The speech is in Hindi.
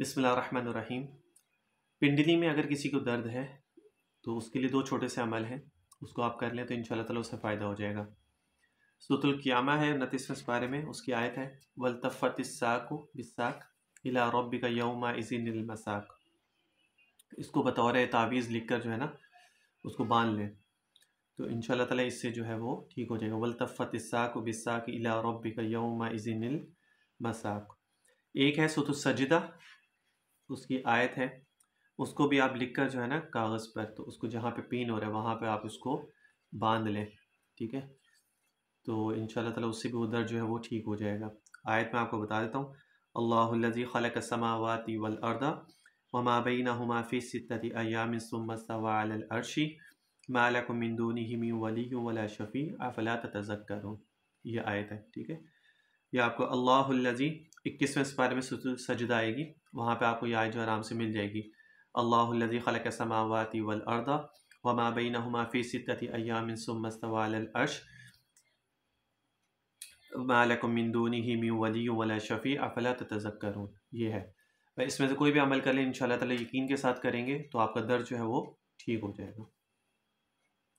बिसमीम पिंडली में अगर किसी को दर्द है तो उसके लिए दो छोटे से अमल हैं उसको आप कर लें तो इन ताला उससे फ़ायदा हो जाएगा सूतुलक्यामा है नतीस बारे में उसकी आयत है वलतफ़त साक बिसाक इला यौमा का यौमा मसाक इसको बतौर तावीज़ लिख कर जो है ना उसको बांध लें तो इन ताला इससे जो है वो ठीक हो जाएगा वलतफ़त साक बिसाक इला रब का यौमा मसाक एक है सजिदा उसकी आयत है उसको भी आप लिख कर जो है ना कागज़ पर तो उसको जहाँ पे पिन हो रहा है वहाँ पे आप उसको बांध लें ठीक है तो इन ताला उससे भी उधर जो है वो ठीक हो जाएगा आयत में आपको बता देता हूँ अल्लाजी खलक समावती वल अरदा वमाबीना हमाफ़ी सितती अयामसमसवालर्शी मालकमिंदूनी हिमी वली वला शफ़ी अफला तजक करूँ यह आयत है ठीक है यह आपको अल्लाजी इक्कीसवें स्पारे में सजदा आएगी वहाँ पे आपको याद जो आराम से मिल जाएगी अल्लाह खलक समावती वल अर्दा वमा बिन नुमा सितती अयामिन सुमस्तवालअर्श ही मी वली वला शफ़ी अफला तजक्रून ये है इसमें से कोई भी अमल कर लें इन ताला यकीन के साथ करेंगे तो आपका दर्द जो है वो ठीक हो जाएगा